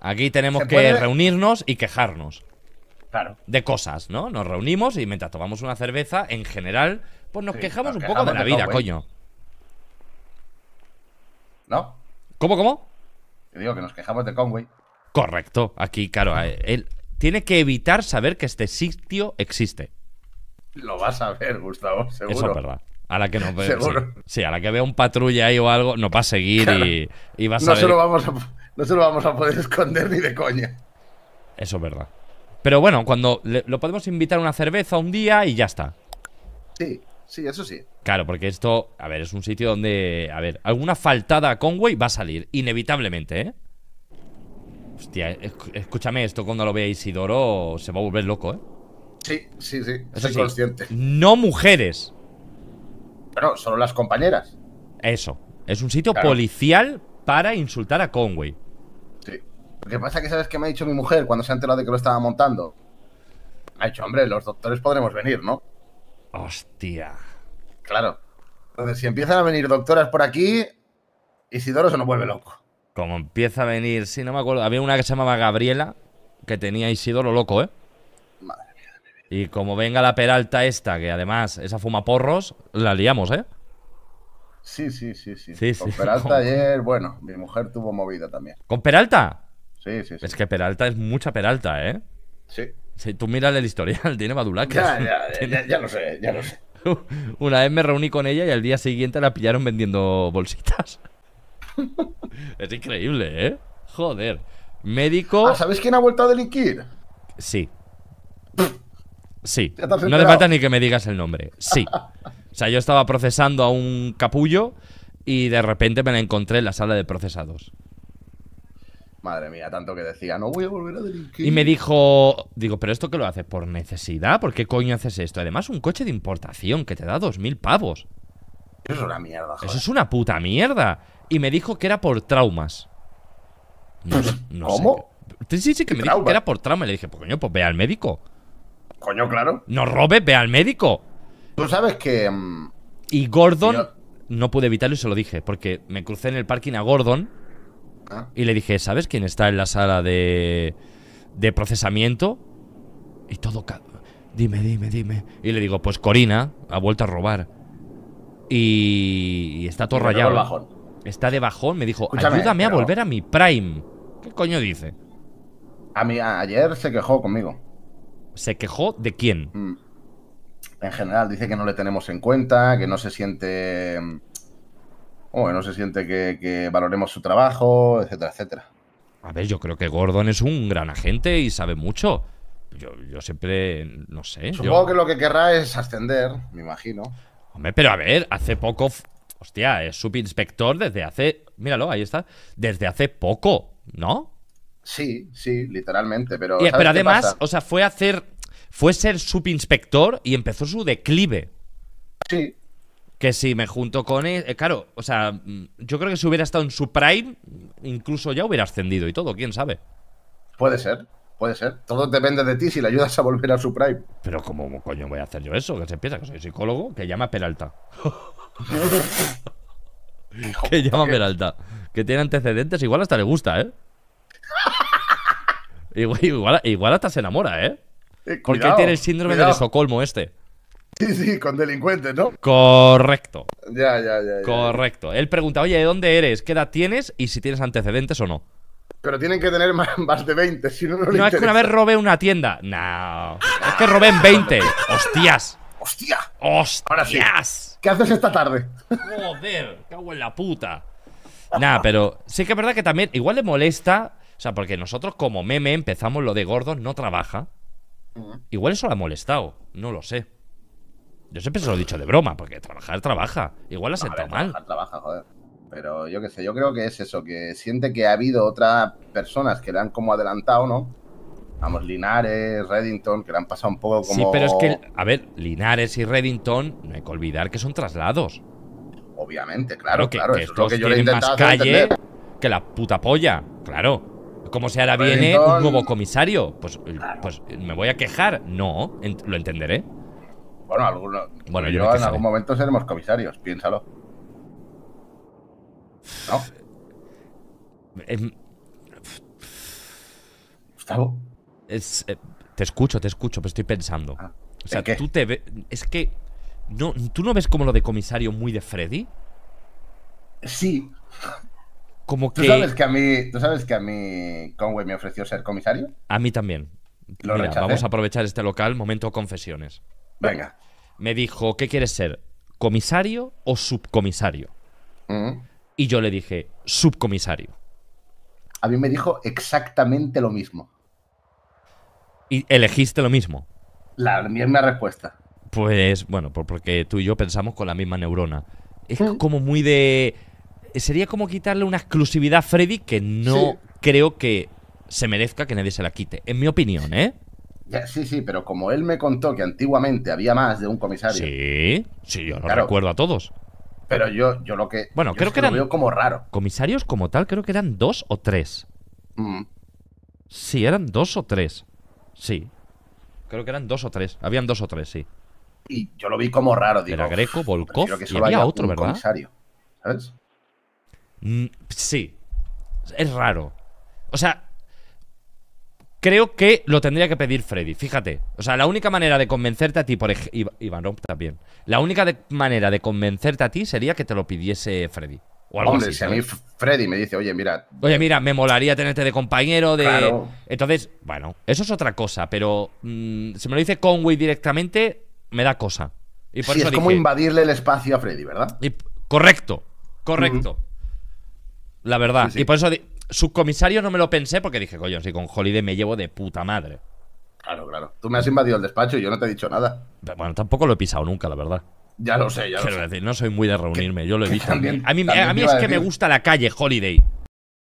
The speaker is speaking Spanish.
Aquí tenemos que reunirnos y quejarnos. Claro. De cosas, ¿no? Nos reunimos y mientras tomamos una cerveza, en general, pues nos quejamos un poco de la vida, coño. ¿eh? ¿No? ¿Cómo, cómo? Te digo que nos quejamos de Conway. Correcto. Aquí, claro, eh, él tiene que evitar saber que este sitio existe. Lo vas a ver, Gustavo, seguro. Eso es verdad. A la que nos ve, sí, sí, a la que vea un patrulla ahí o algo, nos va a seguir y, y va a saber. No se lo vamos a no se lo vamos a poder esconder ni de coña. Eso es verdad. Pero bueno, cuando lo podemos invitar a una cerveza un día y ya está. Sí, sí, eso sí. Claro, porque esto, a ver, es un sitio donde, a ver, alguna faltada a Conway va a salir, inevitablemente, ¿eh? Hostia, eh, escúchame esto cuando lo vea Isidoro, se va a volver loco, ¿eh? Sí, sí, sí, eso consciente. No mujeres. Pero solo las compañeras. Eso, es un sitio policial para insultar a Conway. Lo que pasa es que, ¿sabes qué me ha dicho mi mujer cuando se ha enterado de que lo estaba montando? Me ha dicho, hombre, los doctores podremos venir, ¿no? Hostia. Claro. Entonces, si empiezan a venir doctoras por aquí, Isidoro se nos vuelve loco. Como empieza a venir, sí, no me acuerdo. Había una que se llamaba Gabriela, que tenía Isidoro loco, ¿eh? Madre mía. Y como venga la peralta esta, que además esa fuma porros, la liamos, ¿eh? Sí, sí, sí, sí. Con Peralta ayer, bueno, mi mujer tuvo movida también. ¿Con Peralta? Es que Peralta es mucha Peralta, ¿eh? Sí. Si tú miras el historial, tiene madulacas. Ya, ya, ya, lo sé, ya lo sé. Una vez me reuní con ella y al día siguiente la pillaron vendiendo bolsitas. es increíble, ¿eh? Joder. Médico. Ah, ¿Sabes quién ha vuelto a delinquir? Sí. Sí. No le falta ni que me digas el nombre. Sí. O sea, yo estaba procesando a un capullo y de repente me la encontré en la sala de procesados. Madre mía, tanto que decía, no voy a volver a delinquir. Y me dijo, digo, pero esto que lo hace? por necesidad, ¿por qué coño haces esto? Además, un coche de importación que te da dos mil pavos. Eso es una mierda, joder. Eso es una puta mierda. Y me dijo que era por traumas. No, no ¿Cómo? Sí, sí, que me dijo que era por trauma. Y le dije, pues coño, pues ve al médico. Coño, claro. No robes, ve al médico. Tú sabes que. Mm, y Gordon, no pude evitarlo y se lo dije, porque me crucé en el parking a Gordon Ah. Y le dije, ¿sabes quién está en la sala de, de procesamiento? Y todo... Dime, dime, dime. Y le digo, pues Corina ha vuelto a robar. Y, está todo rayado. Bajón. Está de bajón. Me dijo, ayúdame a volver a mi Prime. ¿Qué coño dice? A mí, ayer se quejó conmigo. ¿Se quejó de quién? Mm. En general, dice que no le tenemos en cuenta, que no se siente mm, o no se siente que, valoremos su trabajo, etcétera, etcétera. A ver, yo creo que Gordon es un gran agente y sabe mucho. Yo, siempre, no sé. Supongo que lo que querrá es ascender, me imagino. Hombre, pero a ver, hace poco. Hostia, es subinspector desde hace. Míralo, ahí está. Desde hace poco, ¿no? Sí, sí, literalmente, pero. pero además, o sea, fue hacer. Fue ser subinspector y empezó su declive. Sí, que si me junto con él, eh, claro, o sea, mm, yo creo que si hubiera estado en su prime, incluso ya hubiera ascendido y todo, quién sabe. Puede ser, puede ser. Todo depende de ti si le ayudas a volver a su prime. Pero ¿cómo coño voy a hacer yo eso? Que se piensa que soy psicólogo, que llama Peralta. que llama Peralta. Que tiene antecedentes, igual hasta le gusta, ¿eh? igual, hasta se enamora, ¿eh? eh Porque qué tiene el síndrome del de Estocolmo este. Sí, sí, con delincuentes, ¿no? Correcto. Ya, ya, ya. Correcto. Él pregunta, oye, ¿de dónde eres? ¿Qué edad tienes? Y si tienes antecedentes o no. Pero tienen que tener más, de 20, si no, no No, es que una vez robé una tienda. No. Es que robé en 20. ¡Hostias! ¡Hostia! ¡Hostias! ¿Qué haces esta tarde? Joder, cago en la puta. Nah, pero sí que es verdad que también igual le molesta. O sea, porque nosotros como meme empezamos lo de gordos, no trabaja. Igual eso le ha molestado. No lo sé. Yo siempre se lo he dicho de broma, porque trabajar trabaja. Igual ha sentado mal. trabaja, joder. Pero yo qué sé, yo creo que es eso, que siente que ha habido otras personas que le han como adelantado, ¿no? Vamos, Linares, Reddington, que le han pasado un poco como. Sí, pero es que, a ver, Linares y Reddington, no hay que olvidar que son traslados. Obviamente, claro, claro. Que, es que más calle que la puta polla, claro. Como si ahora viene eh, un nuevo comisario. Pues, pues me voy a quejar. No, lo entenderé. Bueno, algunos. Bueno, yo, en algún momento seremos comisarios, piénsalo. ¿No? Em, Gustavo. Eh, te escucho, te escucho, pero estoy pensando. Ah, o sea, tú te ves. Es que. No, ¿Tú no ves como lo de comisario muy de Freddy? Sí. Como que. ¿Tú sabes que a mí, ¿tú sabes que a mí Conway me ofreció ser comisario? A mí también. vamos a aprovechar este local, momento confesiones. Venga. Me dijo, ¿qué quieres ser? ¿Comisario o subcomisario? Mm. Y yo le dije, subcomisario. A mí me dijo exactamente lo mismo. ¿Y elegiste lo mismo? La misma respuesta. Pues bueno, porque tú y yo pensamos con la misma neurona. Es mm. como muy de... Sería como quitarle una exclusividad a Freddy que no creo que se merezca que nadie se la quite. En mi opinión, ¿eh? sí, sí, pero como él me contó que antiguamente había más de un comisario. Sí, sí, yo no recuerdo a todos. Pero yo, yo lo que. Bueno, creo que, eran, Lo veo como raro. Comisarios como tal, creo que eran dos o tres. Mm. Sí, eran dos o tres. Sí. Creo que eran dos o tres. Habían dos o tres, sí. Y yo lo vi como raro, digo. Era Greco, Volkov y había otro, un ¿verdad? Comisario, ¿Sabes? Mm, sí. Es raro. O sea, creo que lo tendría que pedir Freddy, fíjate. O sea, la única manera de convencerte a ti, por ejemplo, Iván Romp también, la única manera de convencerte a ti sería que te lo pidiese Freddy. O algo Hombre, así, si a mí Freddy me dice, oye, mira. Oye, eh, mira, me molaría tenerte de compañero, de. Entonces, bueno, eso es otra cosa, pero mm, si me lo dice Conway directamente, me da cosa. Y por sí, es como invadirle el espacio a Freddy, ¿verdad? correcto, correcto. La verdad. Y por eso Subcomisario no me lo pensé porque dije, coño, si con Holiday me llevo de puta madre. Claro, claro. Tú me has invadido el despacho y yo no te he dicho nada. bueno, tampoco lo he pisado nunca, la verdad. Ya lo sé, ya lo decir, no soy muy de reunirme, yo lo he visto. También, a mí, mí es que me gusta la calle, Holiday.